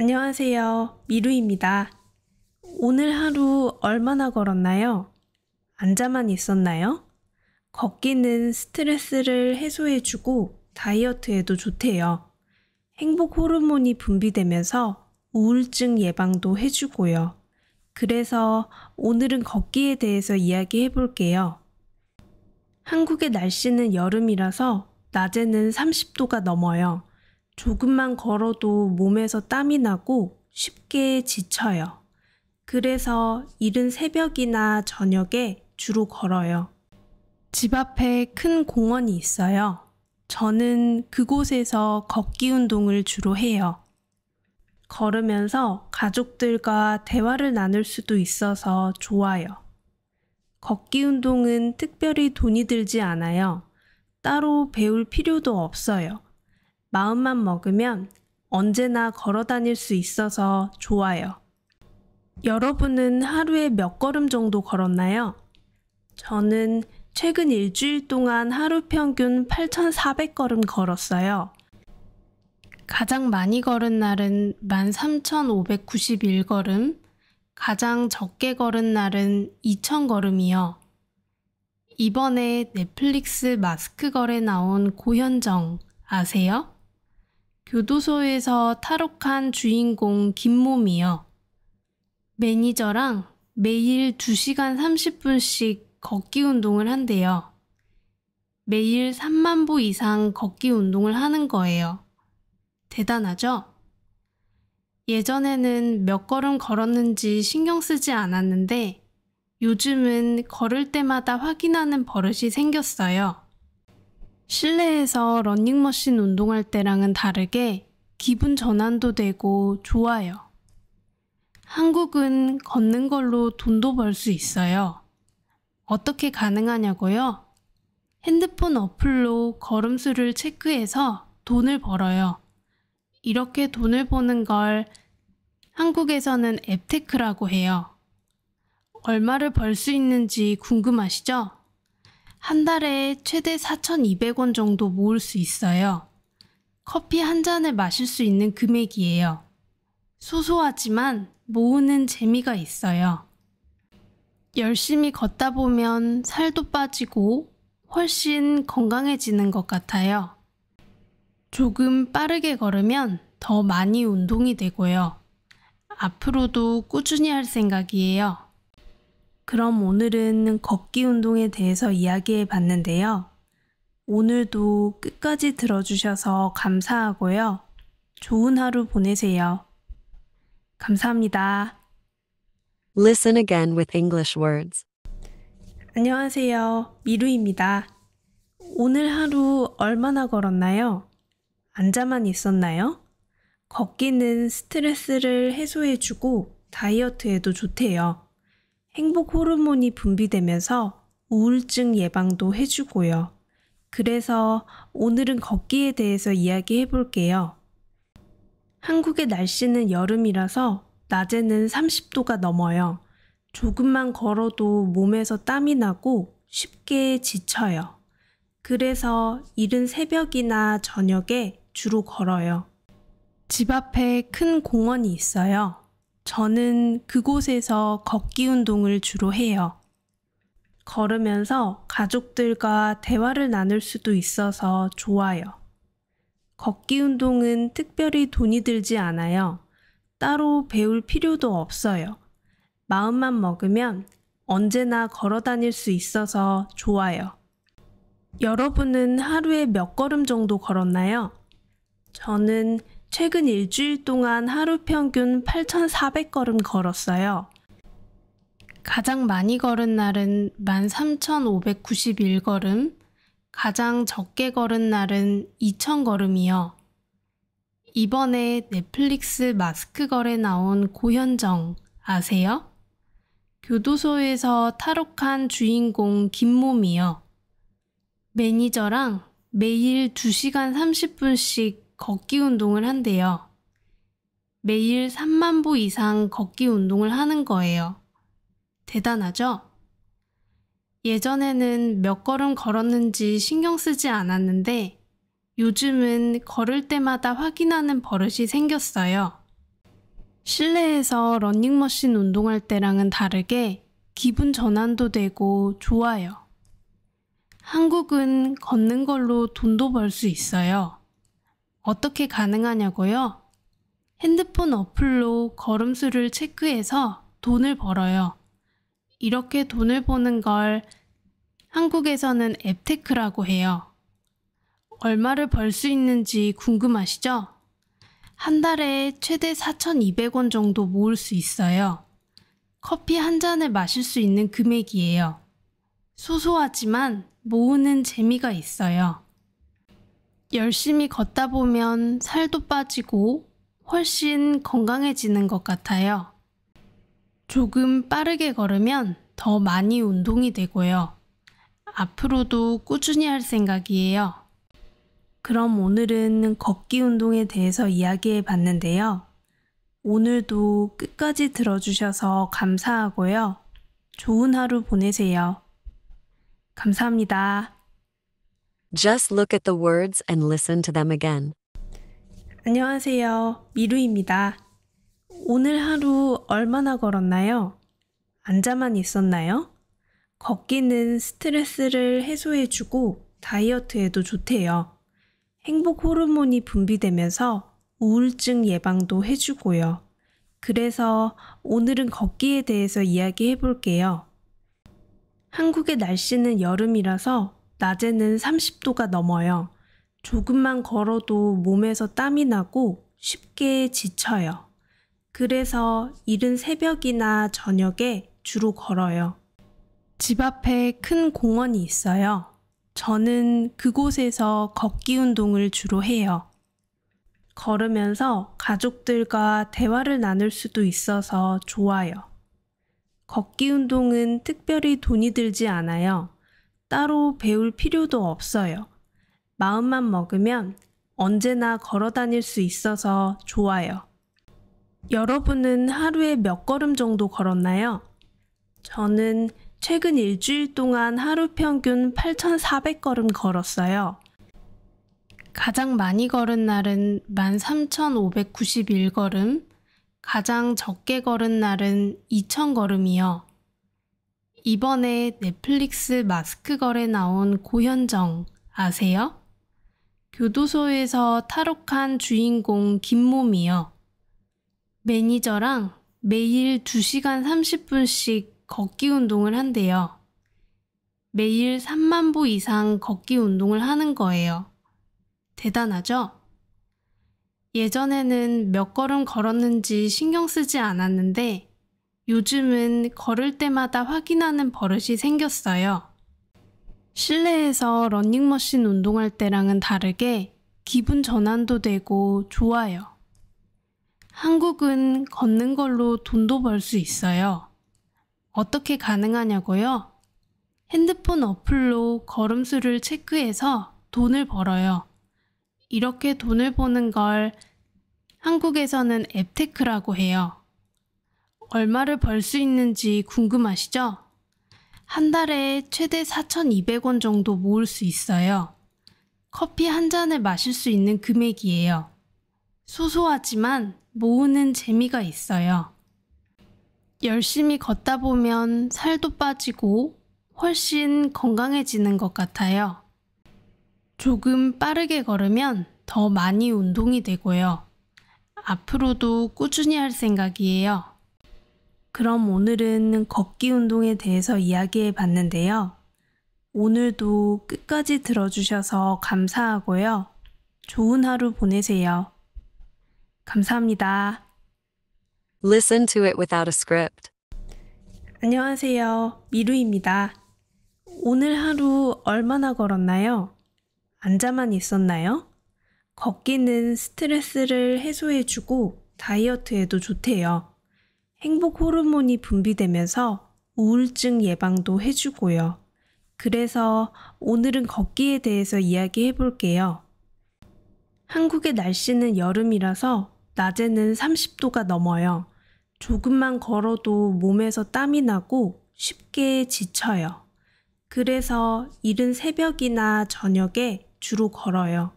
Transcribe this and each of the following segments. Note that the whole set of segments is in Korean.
안녕하세요. 미루입니다. 오늘 하루 얼마나 걸었나요? 앉아만 있었나요? 걷기는 스트레스를 해소해주고 다이어트에도 좋대요. 행복 호르몬이 분비되면서 우울증 예방도 해주고요. 그래서 오늘은 걷기에 대해서 이야기해 볼게요. 한국의 날씨는 여름이라서 낮에는 30도가 넘어요. 조금만 걸어도 몸에서 땀이 나고 쉽게 지쳐요. 그래서 이른 새벽이나 저녁에 주로 걸어요. 집 앞에 큰 공원이 있어요. 저는 그곳에서 걷기 운동을 주로 해요. 걸으면서 가족들과 대화를 나눌 수도 있어서 좋아요. 걷기 운동은 특별히 돈이 들지 않아요. 따로 배울 필요도 없어요. 마음만 먹으면 언제나 걸어 다닐 수 있어서 좋아요. 여러분은 하루에 몇 걸음 정도 걸었나요? 저는 최근 일주일 동안 하루 평균 8,400걸음 걸었어요. 가장 많이 걸은 날은 13,591걸음, 가장 적게 걸은 날은 2,000걸음이요. 이번에 넷플릭스 마스크 걸에 나온 고현정 아세요? 교도소에서 탈옥한 주인공 김몸이요. 매니저랑 매일 2시간 30분씩 걷기 운동을 한대요. 매일 3만 보 이상 걷기 운동을 하는 거예요. 대단하죠? 예전에는 몇 걸음 걸었는지 신경 쓰지 않았는데 요즘은 걸을 때마다 확인하는 버릇이 생겼어요. 실내에서 러닝머신 운동할 때랑은 다르게 기분 전환도 되고 좋아요. 한국은 걷는 걸로 돈도 벌 수 있어요. 어떻게 가능하냐고요? 핸드폰 어플로 걸음수를 체크해서 돈을 벌어요. 이렇게 돈을 버는 걸 한국에서는 앱테크라고 해요. 얼마를 벌 수 있는지 궁금하시죠? 한 달에 최대 4,200원 정도 모을 수 있어요. 커피 한 잔을 마실 수 있는 금액이에요. 소소하지만 모으는 재미가 있어요. 열심히 걷다 보면 살도 빠지고 훨씬 건강해지는 것 같아요. 조금 빠르게 걸으면 더 많이 운동이 되고요. 앞으로도 꾸준히 할 생각이에요. 그럼 오늘은 걷기 운동에 대해서 이야기해 봤는데요. 오늘도 끝까지 들어주셔서 감사하고요. 좋은 하루 보내세요. 감사합니다. Listen again with English words. 안녕하세요. 미루입니다. 오늘 하루 얼마나 걸었나요? 앉아만 있었나요? 걷기는 스트레스를 해소해주고 다이어트에도 좋대요. 행복 호르몬이 분비되면서 우울증 예방도 해주고요. 그래서 오늘은 걷기에 대해서 이야기해 볼게요. 한국의 날씨는 여름이라서 낮에는 30도가 넘어요. 조금만 걸어도 몸에서 땀이 나고 쉽게 지쳐요. 그래서 이른 새벽이나 저녁에 주로 걸어요. 집 앞에 큰 공원이 있어요. 저는 그곳에서 걷기 운동을 주로 해요. 걸으면서 가족들과 대화를 나눌 수도 있어서 좋아요. 걷기 운동은 특별히 돈이 들지 않아요. 따로 배울 필요도 없어요. 마음만 먹으면 언제나 걸어 다닐 수 있어서 좋아요. 여러분은 하루에 몇 걸음 정도 걸었나요? 저는 최근 일주일 동안 하루 평균 8,400걸음 걸었어요. 가장 많이 걸은 날은 13,591걸음, 가장 적게 걸은 날은 2,000걸음이요. 이번에 넷플릭스 마스크 걸에 나온 고현정 아세요? 교도소에서 탈옥한 주인공 김몸이요. 매니저랑 매일 2시간 30분씩 걷기 운동을 한대요. 매일 3만 보 이상 걷기 운동을 하는 거예요. 대단하죠? 예전에는 몇 걸음 걸었는지 신경 쓰지 않았는데 요즘은 걸을 때마다 확인하는 버릇이 생겼어요. 실내에서 런닝머신 운동할 때랑은 다르게 기분 전환도 되고 좋아요. 한국은 걷는 걸로 돈도 벌 수 있어요. 어떻게 가능하냐고요? 핸드폰 어플로 걸음수를 체크해서 돈을 벌어요. 이렇게 돈을 버는 걸 한국에서는 앱테크라고 해요. 얼마를 벌 수 있는지 궁금하시죠? 한 달에 최대 4,200원 정도 모을 수 있어요. 커피 한 잔을 마실 수 있는 금액이에요. 소소하지만 모으는 재미가 있어요. 열심히 걷다 보면 살도 빠지고 훨씬 건강해지는 것 같아요. 조금 빠르게 걸으면 더 많이 운동이 되고요. 앞으로도 꾸준히 할 생각이에요. 그럼 오늘은 걷기 운동에 대해서 이야기해 봤는데요. 오늘도 끝까지 들어주셔서 감사하고요. 좋은 하루 보내세요. 감사합니다. Just look at the words and listen to them again. 안녕하세요. 미루입니다. 오늘 하루 얼마나 걸었나요? 앉아만 있었나요? 걷기는 스트레스를 해소해주고 다이어트에도 좋대요. 행복 호르몬이 분비되면서 우울증 예방도 해주고요. 그래서 오늘은 걷기에 대해서 이야기해 볼게요. 한국의 날씨는 여름이라서 낮에는 30도가 넘어요. 조금만 걸어도 몸에서 땀이 나고 쉽게 지쳐요. 그래서 이른 새벽이나 저녁에 주로 걸어요. 집 앞에 큰 공원이 있어요. 저는 그곳에서 걷기 운동을 주로 해요. 걸으면서 가족들과 대화를 나눌 수도 있어서 좋아요. 걷기 운동은 특별히 돈이 들지 않아요. 따로 배울 필요도 없어요. 마음만 먹으면 언제나 걸어 다닐 수 있어서 좋아요. 여러분은 하루에 몇 걸음 정도 걸었나요? 저는 최근 일주일 동안 하루 평균 8,400걸음 걸었어요. 가장 많이 걸은 날은 13,591걸음, 가장 적게 걸은 날은 2,000걸음이요. 이번에 넷플릭스 마스크 걸에 나온 고현정 아세요? 교도소에서 탈옥한 주인공 김몸이요. 매니저랑 매일 2시간 30분씩 걷기 운동을 한대요. 매일 3만 보 이상 걷기 운동을 하는 거예요. 대단하죠? 예전에는 몇 걸음 걸었는지 신경 쓰지 않았는데 요즘은 걸을 때마다 확인하는 버릇이 생겼어요. 실내에서 러닝머신 운동할 때랑은 다르게 기분 전환도 되고 좋아요. 한국은 걷는 걸로 돈도 벌 수 있어요. 어떻게 가능하냐고요? 핸드폰 어플로 걸음수를 체크해서 돈을 벌어요. 이렇게 돈을 버는 걸 한국에서는 앱테크라고 해요. 얼마를 벌 수 있는지 궁금하시죠? 한 달에 최대 4,200원 정도 모을 수 있어요. 커피 한 잔을 마실 수 있는 금액이에요. 소소하지만 모으는 재미가 있어요. 열심히 걷다 보면 살도 빠지고 훨씬 건강해지는 것 같아요. 조금 빠르게 걸으면 더 많이 운동이 되고요. 앞으로도 꾸준히 할 생각이에요. 그럼 오늘은 걷기 운동에 대해서 이야기해 봤는데요. 오늘도 끝까지 들어주셔서 감사하고요. 좋은 하루 보내세요. 감사합니다. Listen to it without a script. 안녕하세요. 미루입니다. 오늘 하루 얼마나 걸었나요? 앉아만 있었나요? 걷기는 스트레스를 해소해주고 다이어트에도 좋대요. 행복 호르몬이 분비되면서 우울증 예방도 해주고요. 그래서 오늘은 걷기에 대해서 이야기해 볼게요. 한국의 날씨는 여름이라서 낮에는 30도가 넘어요. 조금만 걸어도 몸에서 땀이 나고 쉽게 지쳐요. 그래서 이른 새벽이나 저녁에 주로 걸어요.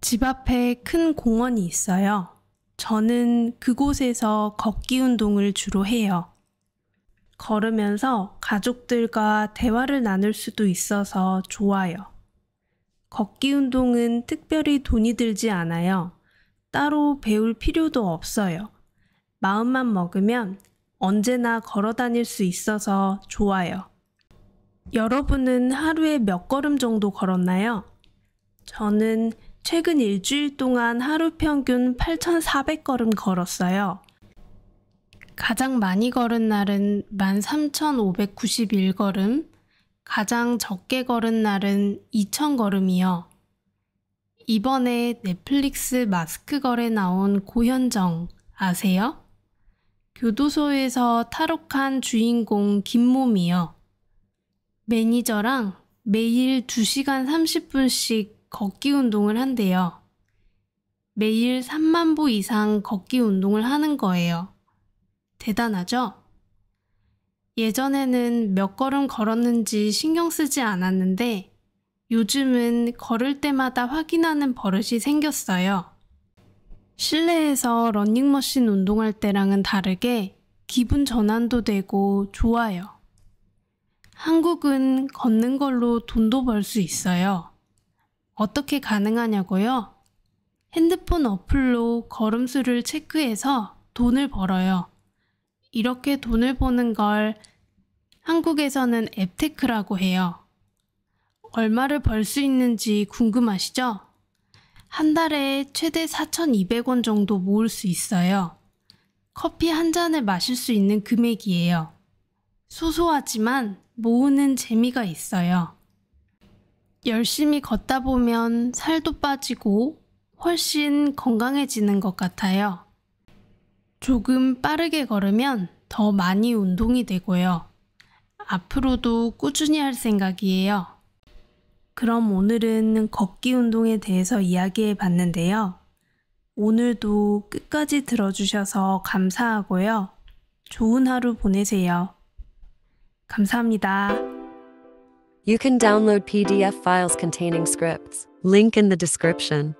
집 앞에 큰 공원이 있어요. 저는 그곳에서 걷기 운동을 주로 해요. 걸으면서 가족들과 대화를 나눌 수도 있어서 좋아요. 걷기 운동은 특별히 돈이 들지 않아요. 따로 배울 필요도 없어요. 마음만 먹으면 언제나 걸어 다닐 수 있어서 좋아요. 여러분은 하루에 몇 걸음 정도 걸었나요? 저는 최근 일주일 동안 하루 평균 8,400걸음 걸었어요. 가장 많이 걸은 날은 13,591걸음, 가장 적게 걸은 날은 2,000걸음이요. 이번에 넷플릭스 마스크 거래 나온 고현정 아세요? 교도소에서 탈옥한 주인공 김몸이요. 매니저랑 매일 2시간 30분씩 걷기 운동을 한대요. 매일 3만 보 이상 걷기 운동을 하는 거예요. 대단하죠? 예전에는 몇 걸음 걸었는지 신경 쓰지 않았는데 요즘은 걸을 때마다 확인하는 버릇이 생겼어요. 실내에서 러닝머신 운동할 때랑은 다르게 기분 전환도 되고 좋아요. 한국은 걷는 걸로 돈도 벌 수 있어요. 어떻게 가능하냐고요? 핸드폰 어플로 걸음수를 체크해서 돈을 벌어요. 이렇게 돈을 버는 걸 한국에서는 앱테크라고 해요. 얼마를 벌 수 있는지 궁금하시죠? 한 달에 최대 4,200원 정도 모을 수 있어요. 커피 한 잔을 마실 수 있는 금액이에요. 소소하지만 모으는 재미가 있어요. 열심히 걷다 보면 살도 빠지고 훨씬 건강해지는 것 같아요. 조금 빠르게 걸으면 더 많이 운동이 되고요. 앞으로도 꾸준히 할 생각이에요. 그럼 오늘은 걷기 운동에 대해서 이야기해 봤는데요. 오늘도 끝까지 들어주셔서 감사하고요. 좋은 하루 보내세요. 감사합니다. You can download PDF files containing scripts. Link in the description.